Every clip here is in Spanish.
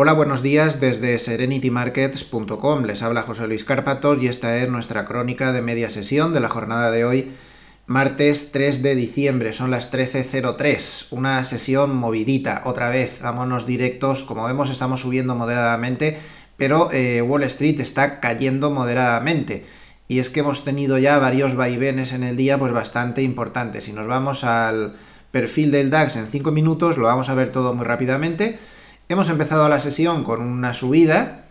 Hola, buenos días desde serenitymarkets.com. Les habla José Luis Carpatos y esta es nuestra crónica de media sesión de la jornada de hoy, martes 3 de diciembre. Son las 13.03, una sesión movidita. Otra vez, vámonos directos. Como vemos, estamos subiendo moderadamente, pero eh, Wall Street está cayendo moderadamente. Y es que hemos tenido ya varios vaivenes en el día, pues bastante importantes. Si nos vamos al perfil del DAX en 5 minutos, lo vamos a ver todo muy rápidamente. Hemos empezado la sesión con una subida,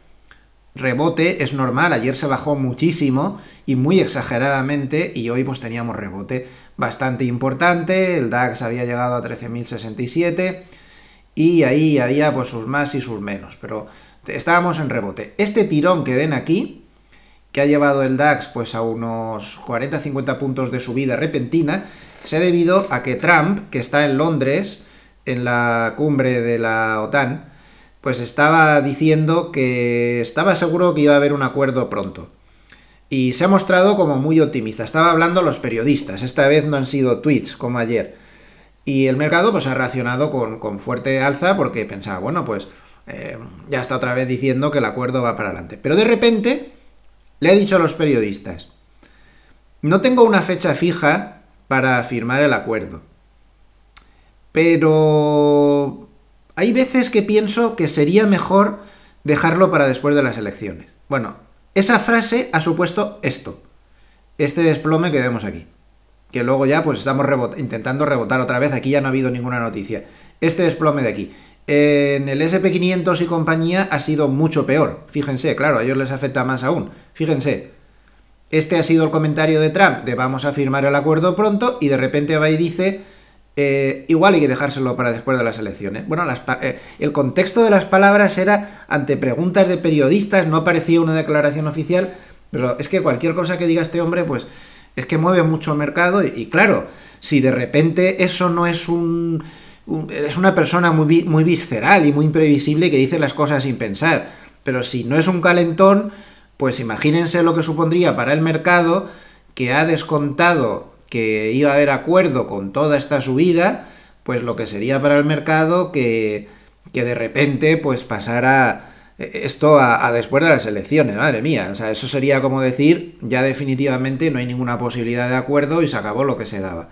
rebote es normal, ayer se bajó muchísimo y muy exageradamente y hoy pues teníamos rebote bastante importante, el DAX había llegado a 13.067 y ahí había pues sus más y sus menos, pero estábamos en rebote. Este tirón que ven aquí, que ha llevado el DAX pues a unos 40-50 puntos de subida repentina, se ha debido a que Trump, que está en Londres, en la cumbre de la OTAN, pues estaba diciendo que estaba seguro que iba a haber un acuerdo pronto. Y se ha mostrado como muy optimista. Estaba hablando los periodistas, esta vez no han sido tweets como ayer. Y el mercado pues ha reaccionado con, fuerte alza porque pensaba, bueno, pues eh, ya está otra vez diciendo que el acuerdo va para adelante. Pero de repente le ha dicho a los periodistas, no tengo una fecha fija para firmar el acuerdo. Pero hay veces que pienso que sería mejor dejarlo para después de las elecciones. Bueno, esa frase ha supuesto esto, este desplome que vemos aquí. Que luego ya pues estamos intentando rebotar otra vez, aquí ya no ha habido ninguna noticia. Este desplome de aquí. En el SP500 y compañía ha sido mucho peor. Fíjense, claro, a ellos les afecta más aún. Fíjense, este ha sido el comentario de Trump de vamos a firmar el acuerdo pronto y de repente va y dice eh, igual hay que dejárselo para después de las elecciones. Bueno, las eh, el contexto de las palabras era ante preguntas de periodistas, no aparecía una declaración oficial, pero es que cualquier cosa que diga este hombre, pues es que mueve mucho mercado y, claro, si de repente eso no es un, es una persona muy, muy visceral y muy imprevisible que dice las cosas sin pensar, pero si no es un calentón, pues imagínense lo que supondría para el mercado que ha descontado que iba a haber acuerdo con toda esta subida, pues lo que sería para el mercado que, que de repente pues pasara eh, esto a, después de las elecciones, madre mía, o sea, eso sería como decir ya definitivamente no hay ninguna posibilidad de acuerdo y se acabó lo que se daba.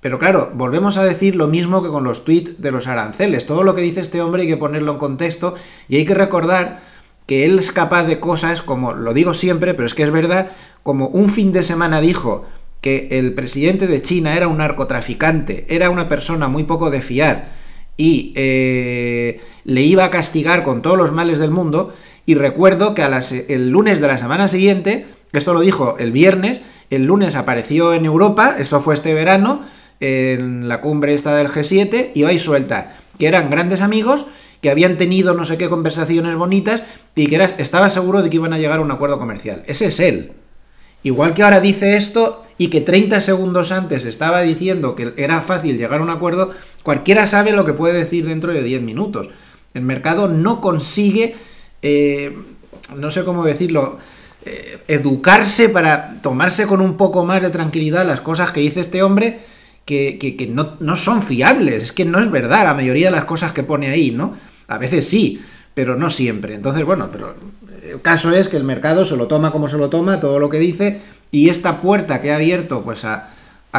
Pero claro, volvemos a decir lo mismo que con los tweets de los aranceles, todo lo que dice este hombre hay que ponerlo en contexto y hay que recordar que él es capaz de cosas como, lo digo siempre, pero es que es verdad, como un fin de semana dijo, que el presidente de China era un narcotraficante, era una persona muy poco de fiar y eh, le iba a castigar con todos los males del mundo. Y recuerdo que a las, el lunes de la semana siguiente, esto lo dijo el viernes, el lunes apareció en Europa, esto fue este verano, en la cumbre esta del G7, y va y suelta, que eran grandes amigos, que habían tenido no sé qué conversaciones bonitas y que estaba seguro de que iban a llegar a un acuerdo comercial. Ese es él. Igual que ahora dice esto y que 30 segundos antes estaba diciendo que era fácil llegar a un acuerdo, cualquiera sabe lo que puede decir dentro de 10 minutos. El mercado no consigue, eh, no sé cómo decirlo, eh, educarse para tomarse con un poco más de tranquilidad las cosas que dice este hombre que, no, son fiables. Es que no es verdad la mayoría de las cosas que pone ahí, ¿no? A veces sí, pero no siempre. Entonces, bueno, pero el caso es que el mercado se lo toma como se lo toma, todo lo que dice, y esta puerta que ha abierto pues a,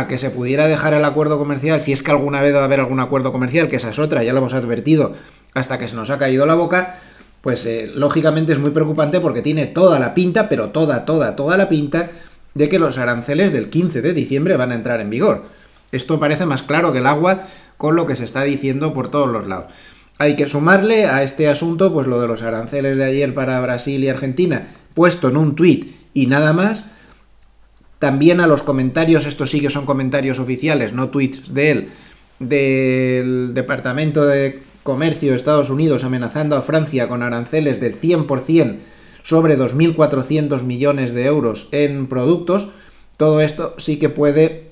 que se pudiera dejar el acuerdo comercial, si es que alguna vez va a haber algún acuerdo comercial, que esa es otra, ya lo hemos advertido hasta que se nos ha caído la boca, pues eh, lógicamente es muy preocupante porque tiene toda la pinta, pero toda, toda, toda la pinta de que los aranceles del 15 de diciembre van a entrar en vigor. Esto parece más claro que el agua con lo que se está diciendo por todos los lados. Hay que sumarle a este asunto pues lo de los aranceles de ayer para Brasil y Argentina, puesto en un tuit y nada más, también a los comentarios, estos sí que son comentarios oficiales, no tweets de él, del Departamento de Comercio de Estados Unidos amenazando a Francia con aranceles del 100% sobre 2.400 millones de euros en productos, todo esto sí que puede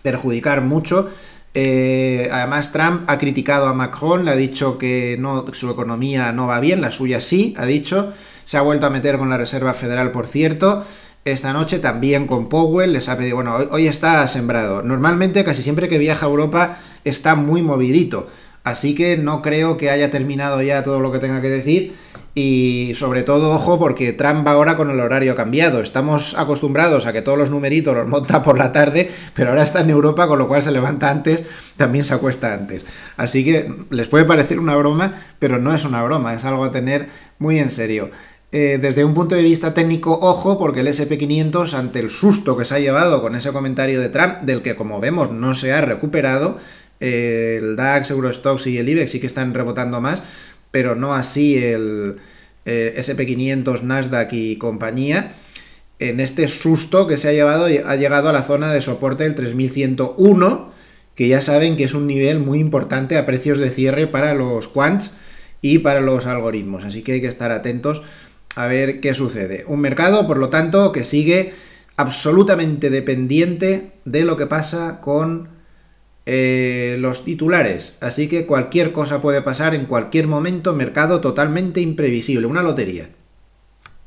perjudicar mucho. Eh, además, Trump ha criticado a Macron, le ha dicho que no, su economía no va bien, la suya sí, ha dicho. Se ha vuelto a meter con la Reserva Federal, por cierto esta noche, también con Powell, les ha pedido, bueno, hoy, está sembrado. Normalmente casi siempre que viaja a Europa está muy movidito, así que no creo que haya terminado ya todo lo que tenga que decir. Y sobre todo, ojo, porque Trump va ahora con el horario cambiado. Estamos acostumbrados a que todos los numeritos los monta por la tarde, pero ahora está en Europa, con lo cual se levanta antes, también se acuesta antes. Así que les puede parecer una broma, pero no es una broma, es algo a tener muy en serio. Eh, desde un punto de vista técnico, ojo, porque el SP500, ante el susto que se ha llevado con ese comentario de Trump, del que como vemos no se ha recuperado, eh, el DAX, Eurostox y el IBEX sí que están rebotando más, pero no así el eh, SP500, Nasdaq y compañía. En este susto que se ha llevado, ha llegado a la zona de soporte del 3101, que ya saben que es un nivel muy importante a precios de cierre para los quants y para los algoritmos. Así que hay que estar atentos a ver qué sucede. Un mercado, por lo tanto, que sigue absolutamente dependiente de lo que pasa con eh, los titulares. Así que cualquier cosa puede pasar en cualquier momento, mercado totalmente imprevisible, una lotería.